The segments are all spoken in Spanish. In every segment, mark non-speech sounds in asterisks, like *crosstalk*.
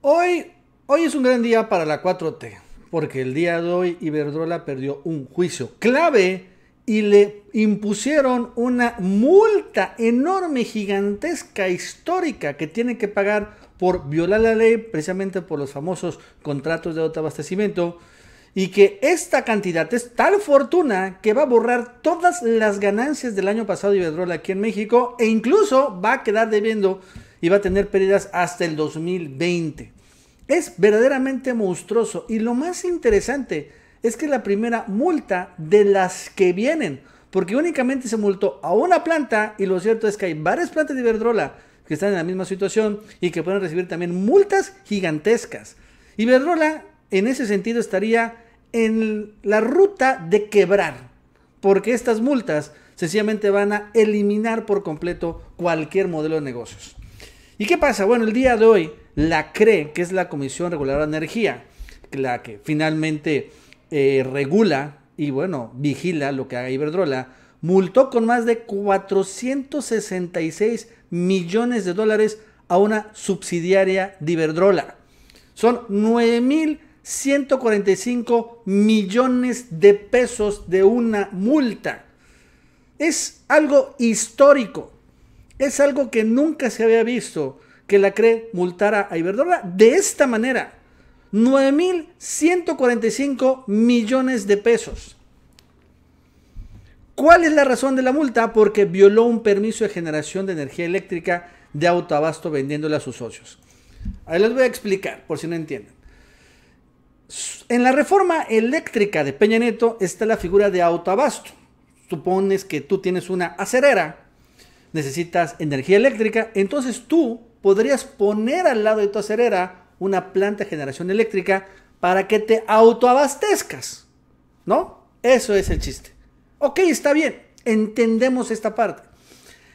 Hoy, hoy es un gran día para la 4T, porque el día de hoy Iberdrola perdió un juicio clave y le impusieron una multa enorme, gigantesca, histórica que tiene que pagar por violar la ley precisamente por los famosos contratos de autoabastecimiento y que esta cantidad es tal fortuna que va a borrar todas las ganancias del año pasado de Iberdrola aquí en México e incluso va a quedar debiendo y va a tener pérdidas hasta el 2020. Es verdaderamente monstruoso y lo más interesante es que es la primera multa de las que vienen, porque únicamente se multó a una planta y lo cierto es que hay varias plantas de Iberdrola que están en la misma situación y que pueden recibir también multas gigantescas. Y Iberdrola en ese sentido estaría en la ruta de quebrar, porque estas multas sencillamente van a eliminar por completo cualquier modelo de negocios. ¿Y qué pasa? Bueno, el día de hoy, la CRE, que es la Comisión Reguladora de Energía, la que finalmente eh, regula y bueno, vigila lo que haga Iberdrola, multó con más de 466 millones de dólares a una subsidiaria de Iberdrola. Son 9.145 millones de pesos de una multa. Es algo histórico. Es algo que nunca se había visto que la CRE multara a Iberdrola de esta manera. 9.145 millones de pesos. ¿Cuál es la razón de la multa? Porque violó un permiso de generación de energía eléctrica de autoabasto vendiéndole a sus socios. Ahí les voy a explicar, por si no entienden. En la reforma eléctrica de Peña Neto está la figura de autoabasto. Supones que tú tienes una acerera necesitas energía eléctrica, entonces tú podrías poner al lado de tu acerera una planta de generación eléctrica para que te autoabastezcas, ¿no? Eso es el chiste. Ok, está bien, entendemos esta parte.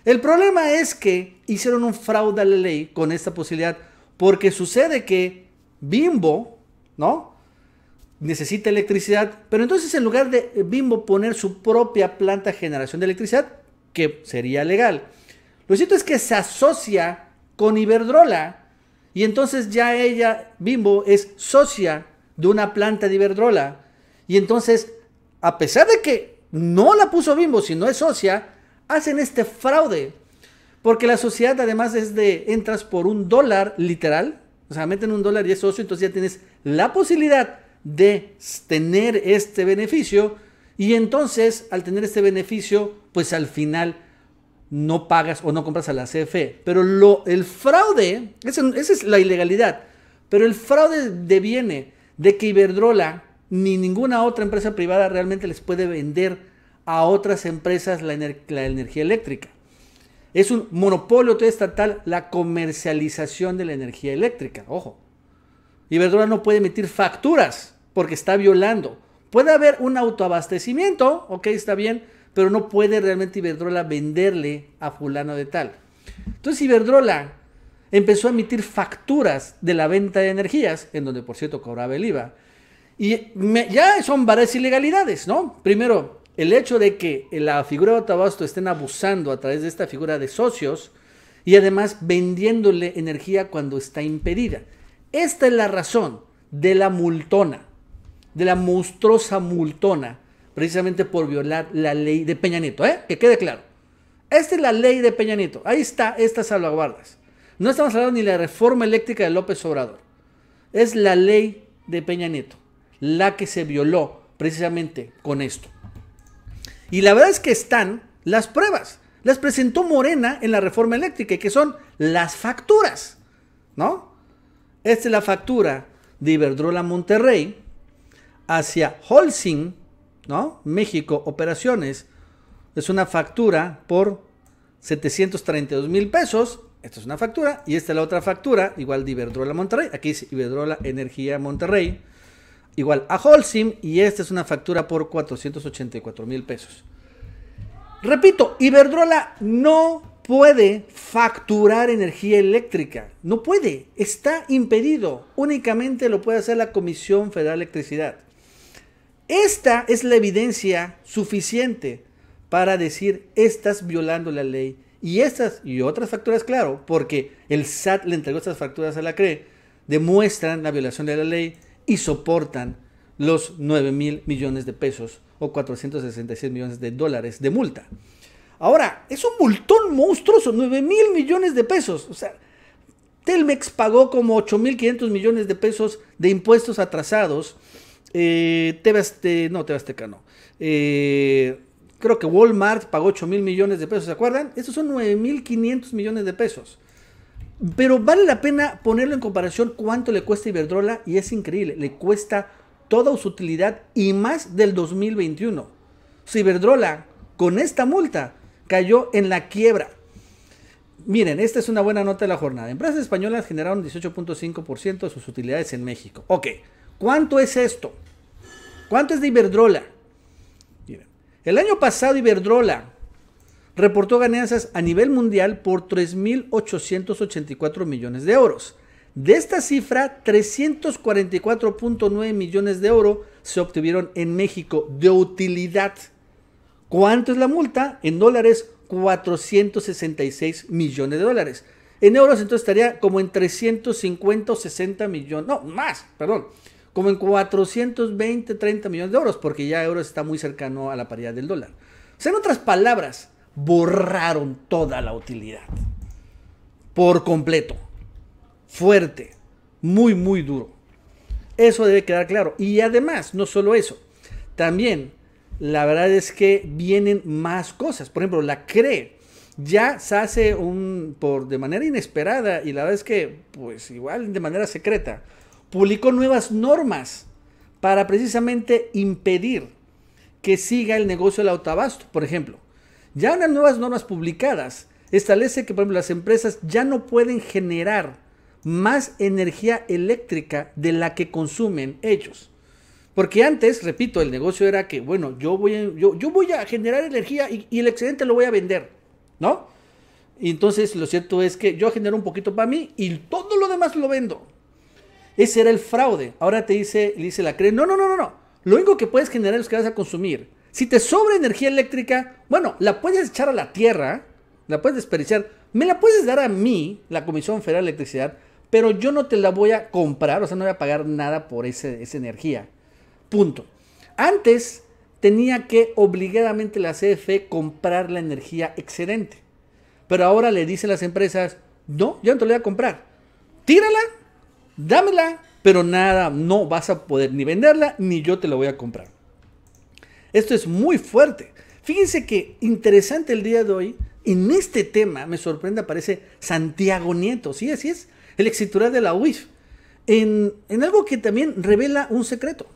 El problema es que hicieron un fraude a la ley con esta posibilidad, porque sucede que Bimbo, ¿no? Necesita electricidad, pero entonces en lugar de Bimbo poner su propia planta de generación de electricidad, que sería legal. Lo cierto es que se asocia con Iberdrola y entonces ya ella, Bimbo, es socia de una planta de Iberdrola. Y entonces, a pesar de que no la puso Bimbo, sino es socia, hacen este fraude. Porque la sociedad además es de, entras por un dólar literal, o sea, meten un dólar y es socio, entonces ya tienes la posibilidad de tener este beneficio y entonces, al tener este beneficio, pues al final no pagas o no compras a la CFE. Pero el fraude, esa, es la ilegalidad, pero el fraude deviene de que Iberdrola ni ninguna otra empresa privada realmente les puede vender a otras empresas la, la energía eléctrica. Es un monopolio estatal la comercialización de la energía eléctrica, ojo. Iberdrola no puede emitir facturas porque está violando Puede haber un autoabastecimiento, ok, está bien, pero no puede realmente Iberdrola venderle a fulano de tal. Entonces Iberdrola empezó a emitir facturas de la venta de energías, en donde por cierto cobraba el IVA. Y ya son varias ilegalidades, ¿no? Primero, el hecho de que la figura de autoabasto estén abusando a través de esta figura de socios y además vendiéndole energía cuando está impedida. Esta es la razón de la multona de la monstruosa multona, precisamente por violar la ley de Peña Nieto, ¿eh? Que quede claro. Esta es la ley de Peña Nieto. Ahí está, estas salvaguardas. No estamos hablando ni de la reforma eléctrica de López Obrador. Es la ley de Peña Nieto, la que se violó precisamente con esto. Y la verdad es que están las pruebas. Las presentó Morena en la reforma eléctrica, que son las facturas, ¿no? Esta es la factura de Iberdrola Monterrey, hacia Holcim, ¿no? México, operaciones, es una factura por 732 mil pesos. Esta es una factura y esta es la otra factura, igual de Iberdrola Monterrey. Aquí dice Iberdrola Energía Monterrey, igual a Holcim y esta es una factura por 484 mil pesos. Repito, Iberdrola no puede facturar energía eléctrica. No puede, está impedido. Únicamente lo puede hacer la Comisión Federal de Electricidad. Esta es la evidencia suficiente para decir, estás violando la ley. Y estas y otras facturas, claro, porque el SAT le entregó estas facturas a la CRE, demuestran la violación de la ley y soportan los 9 mil millones de pesos o 466 millones de dólares de multa. Ahora, es un multón monstruoso, 9 mil millones de pesos. O sea, Telmex pagó como 8.500 millones de pesos de impuestos atrasados eh, no, no. Eh, creo que Walmart pagó 8 mil millones de pesos, ¿se acuerdan? Estos son 9 mil 500 millones de pesos. Pero vale la pena ponerlo en comparación cuánto le cuesta Iberdrola y es increíble, le cuesta toda su utilidad y más del 2021. Si Iberdrola con esta multa cayó en la quiebra. Miren, esta es una buena nota de la jornada. Empresas españolas generaron 18.5% de sus utilidades en México. Ok, ¿Cuánto es esto? ¿Cuánto es de Iberdrola? el año pasado Iberdrola reportó ganancias a nivel mundial por 3.884 millones de euros. De esta cifra, 344.9 millones de euros se obtuvieron en México de utilidad. ¿Cuánto es la multa? En dólares, 466 millones de dólares. En euros entonces estaría como en 350 o 60 millones, no, más, perdón, como en 420, 30 millones de euros, porque ya euros está muy cercano a la paridad del dólar. O sea, en otras palabras, borraron toda la utilidad. Por completo. Fuerte. Muy, muy duro. Eso debe quedar claro. Y además, no solo eso, también la verdad es que vienen más cosas. Por ejemplo, la CRE ya se hace un, por, de manera inesperada y la verdad es que, pues igual de manera secreta, publicó nuevas normas para precisamente impedir que siga el negocio del autoabasto, por ejemplo. Ya unas nuevas normas publicadas establece que, por ejemplo, las empresas ya no pueden generar más energía eléctrica de la que consumen ellos. Porque antes, repito, el negocio era que, bueno, yo voy a, yo, voy a generar energía y, y, el excedente lo voy a vender, ¿no? Y entonces lo cierto es que yo genero un poquito para mí y todo lo demás lo vendo. Ese era el fraude. Ahora te dice, le dice la CRE, no, no, no, no, no. Lo único que puedes generar es que vas a consumir. Si te sobra energía eléctrica, bueno, la puedes echar a la tierra, la puedes desperdiciar, me la puedes dar a mí, la Comisión Federal de Electricidad, pero yo no te la voy a comprar, o sea, no voy a pagar nada por esa energía. Punto. Antes tenía que obligadamente la CFE comprar la energía excedente, pero ahora le dicen las empresas, no, yo no te la voy a comprar, tírala dámela, pero nada, no vas a poder ni venderla, ni yo te la voy a comprar. Esto es muy fuerte. Fíjense que interesante el día de hoy, en este tema, me sorprende, aparece Santiago Nieto, sí, así es, el ex de la UIF, en, en algo que también revela un secreto.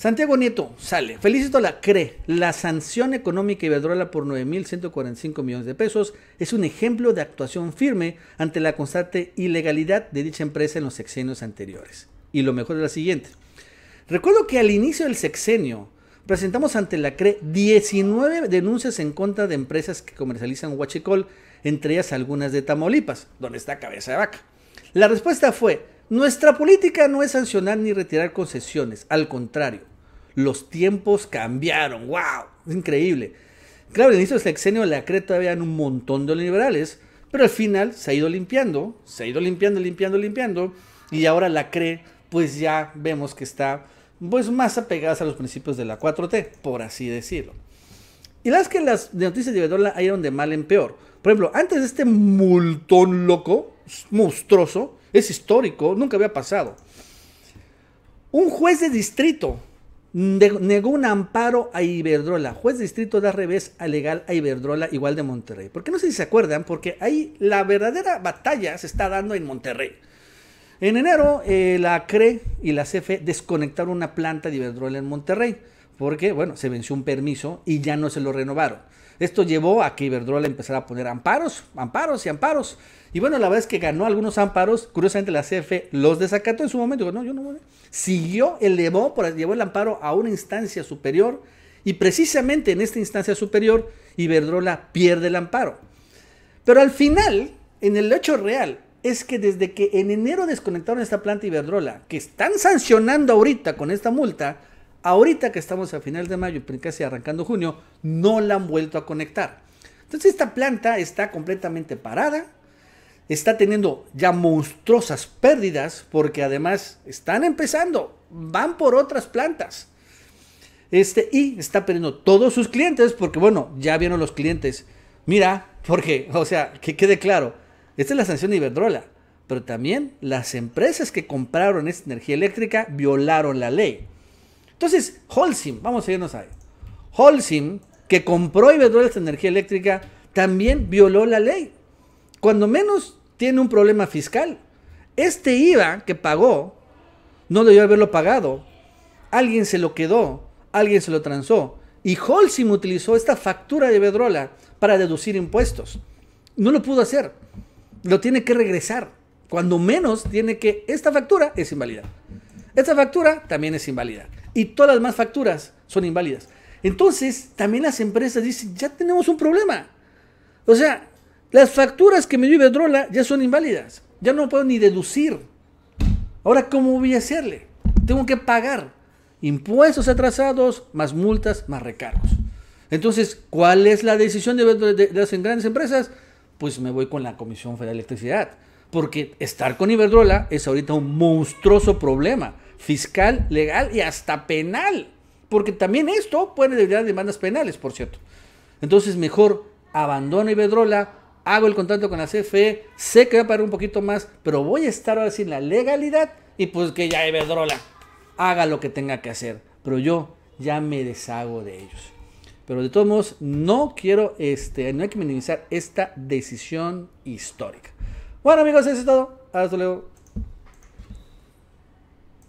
Santiago Nieto sale. Felicito la CRE. La sanción económica Iberdrola por 9.145 millones de pesos es un ejemplo de actuación firme ante la constante ilegalidad de dicha empresa en los sexenios anteriores. Y lo mejor es la siguiente. Recuerdo que al inicio del sexenio presentamos ante la CRE 19 denuncias en contra de empresas que comercializan huachicol, entre ellas algunas de Tamaulipas, donde está cabeza de vaca. La respuesta fue, nuestra política no es sancionar ni retirar concesiones, al contrario, los tiempos cambiaron. ¡Wow! Es increíble. Claro, el inicio del sexenio la CRE todavía un montón de liberales, pero al final se ha ido limpiando, se ha ido limpiando, limpiando, limpiando, y ahora la CRE, pues ya vemos que está pues más apegada a los principios de la 4T, por así decirlo. Y las que las noticias de Iberdrola ieron de mal en peor. Por ejemplo, antes de este multón loco, monstruoso, es histórico, nunca había pasado. Un juez de distrito negó un amparo a Iberdrola. Juez de distrito da revés a legal a Iberdrola, igual de Monterrey. Porque no sé si se acuerdan, porque ahí la verdadera batalla se está dando en Monterrey. En enero, eh, la CRE y la CFE desconectaron una planta de Iberdrola en Monterrey, porque, bueno, se venció un permiso y ya no se lo renovaron. Esto llevó a que Iberdrola empezara a poner amparos, amparos y amparos. Y bueno, la verdad es que ganó algunos amparos. Curiosamente, la CFE los desacató en su momento. no, yo no Siguió, elevó, llevó el amparo a una instancia superior. Y precisamente en esta instancia superior, Iberdrola pierde el amparo. Pero al final, en el hecho real, es que desde que en enero desconectaron esta planta Iberdrola, que están sancionando ahorita con esta multa, ahorita que estamos a final de mayo, casi arrancando junio, no la han vuelto a conectar. Entonces esta planta está completamente parada, está teniendo ya monstruosas pérdidas porque además están empezando, van por otras plantas. Este, y está perdiendo todos sus clientes porque bueno, ya vieron los clientes. Mira, porque, *laughs* o sea, que quede claro, esta es la sanción de Iberdrola, pero también las empresas que compraron esta energía eléctrica violaron la ley. Entonces, Holcim, vamos a irnos ahí. Holcim, que compró Iberdrola esta energía eléctrica, también violó la ley. Cuando menos tiene un problema fiscal. Este IVA que pagó, no debió haberlo pagado. Alguien se lo quedó, alguien se lo transó. Y Holcim utilizó esta factura de Iberdrola para deducir impuestos. No lo pudo hacer. Lo tiene que regresar. Cuando menos tiene que... Esta factura es inválida. Esta factura también es inválida y todas las más facturas son inválidas. Entonces, también las empresas dicen, ya tenemos un problema. O sea, las facturas que me dio Iberdrola ya son inválidas. Ya no puedo ni deducir. Ahora, ¿cómo voy a hacerle? Tengo que pagar impuestos atrasados, más multas, más recargos. Entonces, ¿cuál es la decisión de, de las grandes empresas? Pues me voy con la Comisión Federal de Electricidad. Porque estar con Iberdrola es ahorita un monstruoso problema fiscal, legal y hasta penal. Porque también esto puede debilitar demandas penales, por cierto. Entonces, mejor abandono Iberdrola, hago el contacto con la CFE, sé que voy a pagar un poquito más, pero voy a estar ahora sin la legalidad y pues que ya Iberdrola haga lo que tenga que hacer. Pero yo ya me deshago de ellos. Pero de todos modos, no quiero, este, no hay que minimizar esta decisión histórica. Bueno amigos, eso es todo. Hasta luego.